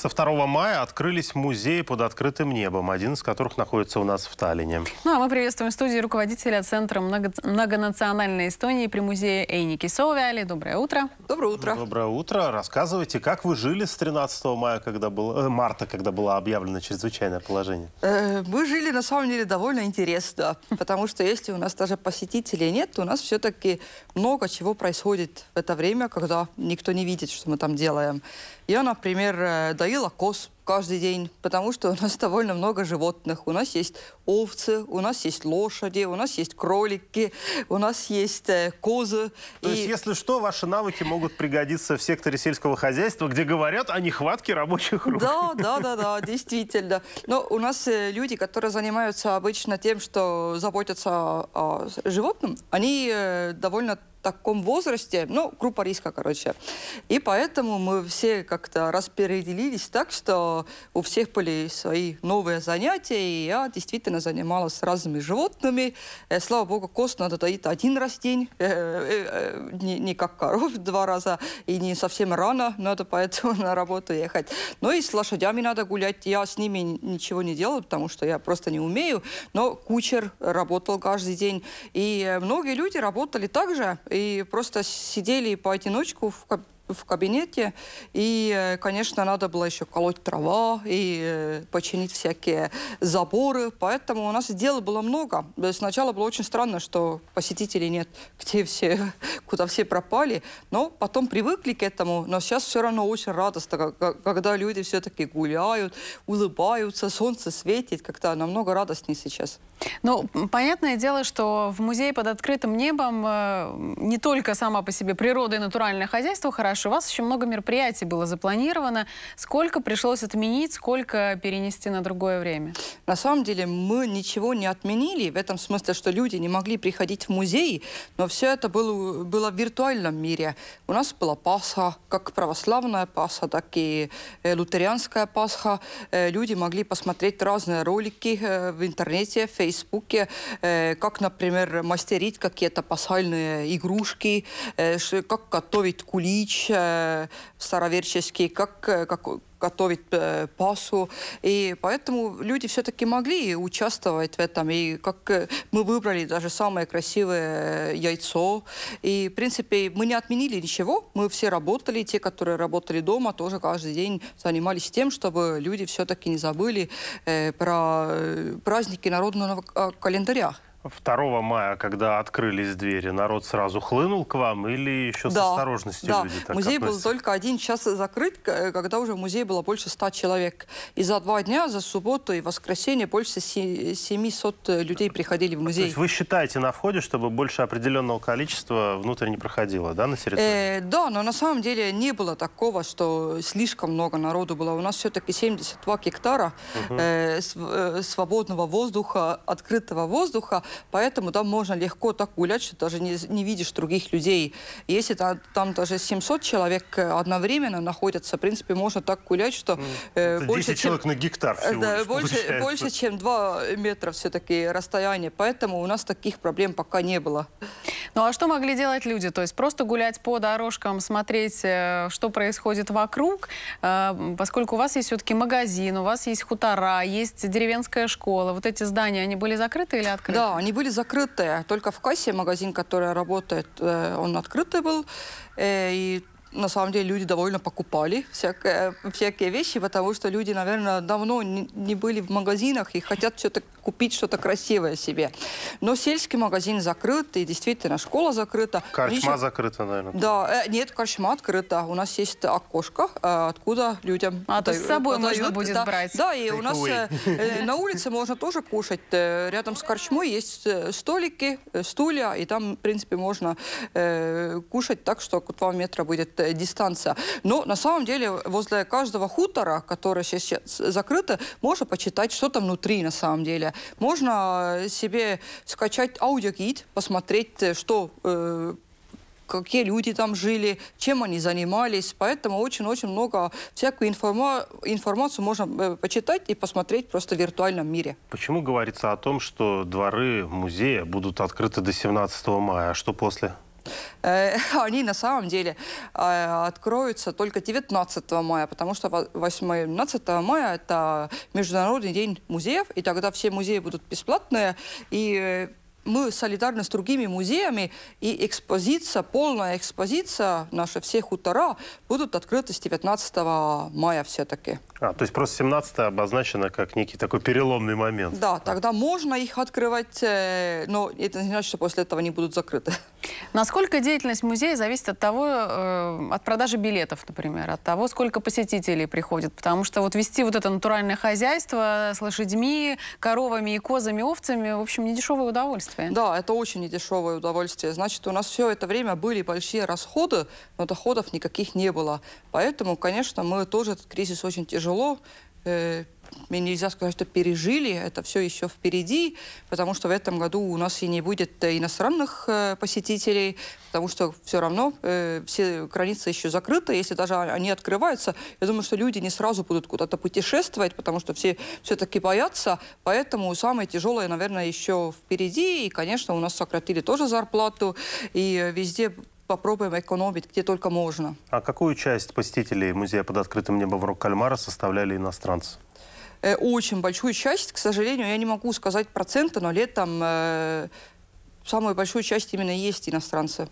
Со 2 мая открылись музеи под открытым небом, один из которых находится у нас в Таллине. Ну а мы приветствуем в студии руководителя Центра много... многонациональной Эстонии при музее Эйники Кисовиали. Доброе утро. Доброе утро. Доброе утро. Рассказывайте, как вы жили с 13 мая, когда было, э, марта, когда было объявлено чрезвычайное положение? Э, мы жили, на самом деле, довольно интересно, потому что если у нас даже посетителей нет, то у нас все-таки много чего происходит в это время, когда никто не видит, что мы там делаем. Я, например, э, до ילקוס каждый день, потому что у нас довольно много животных. У нас есть овцы, у нас есть лошади, у нас есть кролики, у нас есть э, козы. То и... есть, если что, ваши навыки могут пригодиться в секторе сельского хозяйства, где говорят о нехватке рабочих рук. Да, да, да, да, действительно. Но у нас э, люди, которые занимаются обычно тем, что заботятся о, о животном, они э, довольно таком возрасте, ну, группа риска, короче. И поэтому мы все как-то распределились так, что у всех были свои новые занятия, и я действительно занималась разными животными. Э, слава богу, кост надо доить один раз в день, э, э, не, не как коров два раза, и не совсем рано надо поэтому на работу ехать. Но ну и с лошадями надо гулять. Я с ними ничего не делала, потому что я просто не умею, но кучер работал каждый день. И многие люди работали так же, и просто сидели поодиночку в в кабинете. И, э, конечно, надо было еще колоть трава и э, починить всякие заборы. Поэтому у нас дел было много. Э, сначала было очень странно, что посетителей нет, где все, куда все пропали. Но потом привыкли к этому. Но сейчас все равно очень радостно, когда люди все-таки гуляют, улыбаются, солнце светит. Как-то намного радостнее сейчас. Ну, понятное дело, что в музее под открытым небом э, не только сама по себе природа и натуральное хозяйство хорошо, у вас еще много мероприятий было запланировано. Сколько пришлось отменить, сколько перенести на другое время? На самом деле мы ничего не отменили, в этом смысле, что люди не могли приходить в музей, но все это было, было в виртуальном мире. У нас была Пасха, как православная Пасха, так и э, лутерианская Пасха. Э, люди могли посмотреть разные ролики в интернете, в Facebook Фейсбуке, э, как, например, мастерить какие-то пасхальные игрушки, э, как готовить кулич э, староверческий, как, как готовить э, пасу. И поэтому люди все-таки могли участвовать в этом. И как э, мы выбрали даже самое красивое э, яйцо. И, в принципе, мы не отменили ничего. Мы все работали. Те, которые работали дома, тоже каждый день занимались тем, чтобы люди все-таки не забыли э, про э, праздники народного календаря. 2 мая, когда открылись двери, народ сразу хлынул к вам или еще да, с осторожностью да. люди так Музей относятся? был только один час закрыт, э, когда уже в музее было больше 100 человек. И за два дня, за субботу и воскресенье больше 700 э, людей приходили в музей. То есть вы считаете на входе, чтобы больше определенного количества внутрь не проходило, да, на территории? Э, да, но на самом деле не было такого, что слишком много народу было. У нас все-таки 72 гектара угу. э, св э, свободного воздуха, открытого воздуха, Поэтому там можно легко так гулять, что даже не, не видишь других людей. Если там, там даже 700 человек э, одновременно находятся, в принципе, можно так гулять, что... Ну, э, больше, 10 чем, человек на гектар всего да, больше, больше, чем 2 метра все-таки расстояние. Поэтому у нас таких проблем пока не было. Ну а что могли делать люди? То есть просто гулять по дорожкам, смотреть, э, что происходит вокруг, э, поскольку у вас есть все-таки магазин, у вас есть хутора, есть деревенская школа. Вот эти здания, они были закрыты или открыты? Да, они были закрыты. Только в кассе магазин, который работает, э, он открытый был. И на самом деле люди довольно покупали всякое, всякие вещи, потому что люди, наверное, давно не, не были в магазинах и хотят что-то купить что-то красивое себе. Но сельский магазин закрыт, и действительно школа закрыта. Корчма Ничего... закрыта, наверное. Да, э, нет, корчма открыта. У нас есть окошко, э, откуда людям А, то с собой подают, можно будет да, брать. Да, и Take у нас э, э, на улице можно тоже кушать. Э, рядом с корчмой есть э, столики, стулья, и там, в принципе, можно э, кушать так, что 2 метра будет дистанция. Но на самом деле возле каждого хутора, который сейчас закрыто, можно почитать, что там внутри на самом деле. Можно себе скачать аудиогид, посмотреть, э, что э, какие люди там жили, чем они занимались. Поэтому очень-очень много всякую информа информацию можно э, почитать и посмотреть просто в виртуальном мире. Почему говорится о том, что дворы музея будут открыты до 17 мая, а что после? Э, они на самом деле э, откроются только 19 мая, потому что 18 мая это Международный день музеев, и тогда все музеи будут бесплатные, и мы солидарны с другими музеями, и экспозиция, полная экспозиция, наши все хутора будут открыты с 19 мая все-таки. А, то есть просто 17 обозначено как некий такой переломный момент. Да, тогда можно их открывать, э, но это не значит, что после этого они будут закрыты. Насколько деятельность музея зависит от того, э, от продажи билетов, например, от того, сколько посетителей приходит? Потому что вот вести вот это натуральное хозяйство с лошадьми, коровами и козами, овцами, в общем, не дешевое удовольствие удовольствие. Да, это очень недешевое удовольствие. Значит, у нас все это время были большие расходы, но доходов никаких не было. Поэтому, конечно, мы тоже этот кризис очень тяжело э, нельзя сказать, что пережили, это все еще впереди, потому что в этом году у нас и не будет э, иностранных э, посетителей, потому что все равно э, все границы еще закрыты, если даже они открываются, я думаю, что люди не сразу будут куда-то путешествовать, потому что все все-таки боятся, поэтому самое тяжелое, наверное, еще впереди, и, конечно, у нас сократили тоже зарплату, и э, везде попробуем экономить где только можно. А какую часть посетителей музея под открытым небом в Рок-Кальмара составляли иностранцы? Э, очень большую часть, к сожалению, я не могу сказать проценты, но летом э, самую большую часть именно есть иностранцы.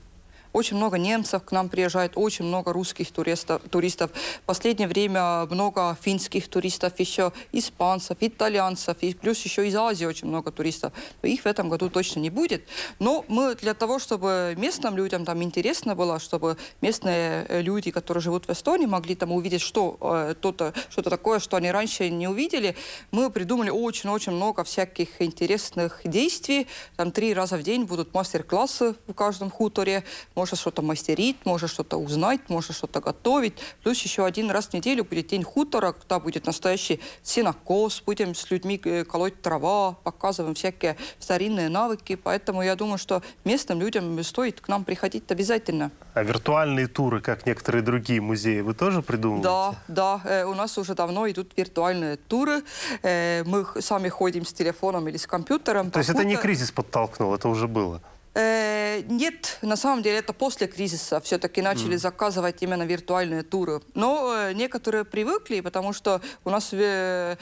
Очень много немцев к нам приезжает, очень много русских туристов. туристов. В последнее время много финских туристов еще, испанцев, итальянцев, и плюс еще из Азии очень много туристов. Их в этом году точно не будет. Но мы для того, чтобы местным людям там интересно было, чтобы местные э, люди, которые живут в Эстонии, могли там увидеть, что э, то-то, э, что-то такое, что они раньше не увидели, мы придумали очень-очень много всяких интересных действий. Там три раза в день будут мастер-классы в каждом хуторе может что-то мастерить, может что-то узнать, может что-то готовить. Плюс еще один раз в неделю будет день хутора, когда будет настоящий сенокос, будем с людьми э, колоть трава, показываем всякие старинные навыки. Поэтому я думаю, что местным людям стоит к нам приходить обязательно. А виртуальные туры, как некоторые другие музеи, вы тоже придумываете? Да, да. Э, у нас уже давно идут виртуальные туры. Э, мы сами ходим с телефоном или с компьютером. То есть это не кризис подтолкнул, это уже было? Э, нет, на самом деле это после кризиса все-таки начали mm. заказывать именно виртуальные туры. Но э, некоторые привыкли, потому что у нас э,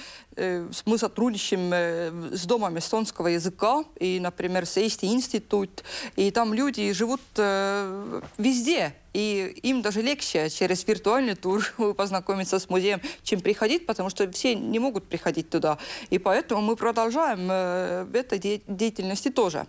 мы сотрудничаем с домом эстонского языка, и, например, с Eesti институт, и там люди живут везде, и им даже легче через виртуальный тур познакомиться с музеем, чем приходить, потому что все не могут приходить туда. И поэтому мы продолжаем э, этой деятельности тоже.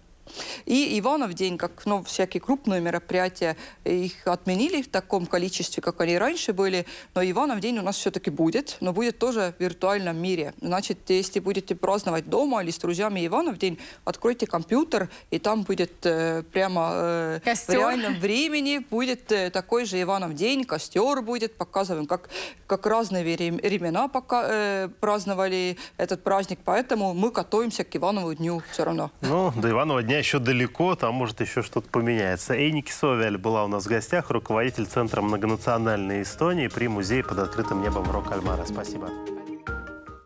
И Иванов день, как ну, всякие крупные мероприятия, их отменили в таком количестве, как они раньше были. Но Иванов день у нас все-таки будет, но будет тоже в виртуальном мире. Значит, если будете праздновать дома или с друзьями Иванов день, откройте компьютер, и там будет э, прямо э, в реальном времени будет э, такой же Иванов день, костер будет, показываем, как, как разные времена пока, э, праздновали этот праздник. Поэтому мы готовимся к Иванову дню все равно. Ну, до Иванова дня дня еще далеко, там может еще что-то поменяется. Эйники Совиаль была у нас в гостях, руководитель Центра многонациональной Эстонии при музее под открытым небом Рок-Альмара. Спасибо.